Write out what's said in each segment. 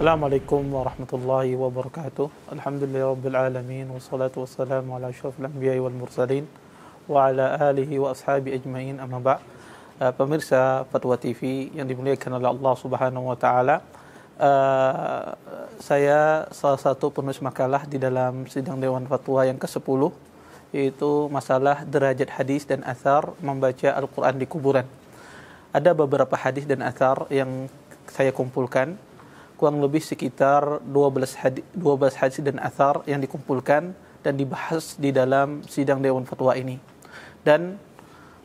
السلام عليكم ورحمة الله وبركاته الحمد لله رب العالمين والصلاة والسلام على أشرف الأنبياء والمرسلين وعلى آله وأصحابه أجمعين أما بعد Pemirsa Fatwa TV yang dimuliakan oleh Allah Subhanahu wa taala. Uh, saya salah satu penulis makalah di dalam sidang Dewan Fatwa yang ke-10 yaitu masalah derajat hadis dan athar membaca Al-Qur'an di kuburan. Ada beberapa hadis dan athar yang saya kumpulkan kurang lebih sekitar 12 hadis, 12 hadis dan athar yang dikumpulkan dan dibahas di dalam sidang Dewan Fatwa ini. Dan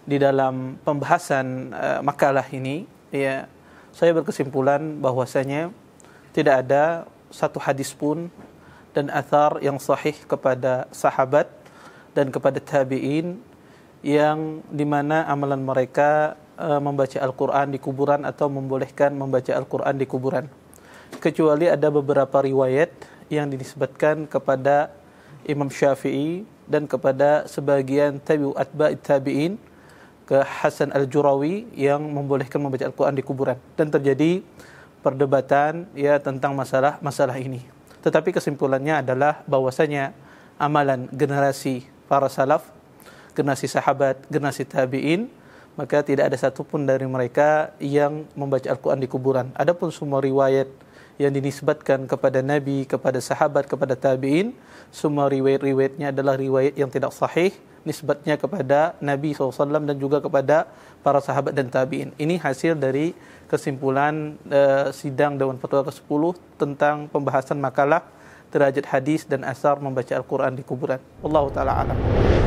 di dalam pembahasan uh, makalah ini, ya, saya berkesimpulan bahwasanya tidak ada satu hadis pun dan athar yang sahih kepada sahabat dan kepada tabi'in yang dimana amalan mereka eh, membaca Al-Quran di kuburan atau membolehkan membaca Al-Quran di kuburan kecuali ada beberapa riwayat yang dinisbatkan kepada Imam Syafi'i dan kepada sebagian tabi'u atba'it tabi'in ke Hasan Al-Jurawi yang membolehkan membaca Al-Qur'an di kuburan dan terjadi perdebatan ya tentang masalah masalah ini. Tetapi kesimpulannya adalah bahwasanya amalan generasi para salaf, generasi sahabat, generasi tabi'in maka tidak ada satupun dari mereka yang membaca Al-Quran di kuburan. Adapun semua riwayat yang dinisbatkan kepada Nabi, kepada sahabat, kepada tabi'in. Semua riwayat-riwayatnya adalah riwayat yang tidak sahih. Nisbatnya kepada Nabi SAW dan juga kepada para sahabat dan tabi'in. Ini hasil dari kesimpulan uh, sidang Dewan Fatwa ke-10 tentang pembahasan makalah derajat hadis dan asar membaca Al-Quran di kuburan. Allah Ta'ala alam.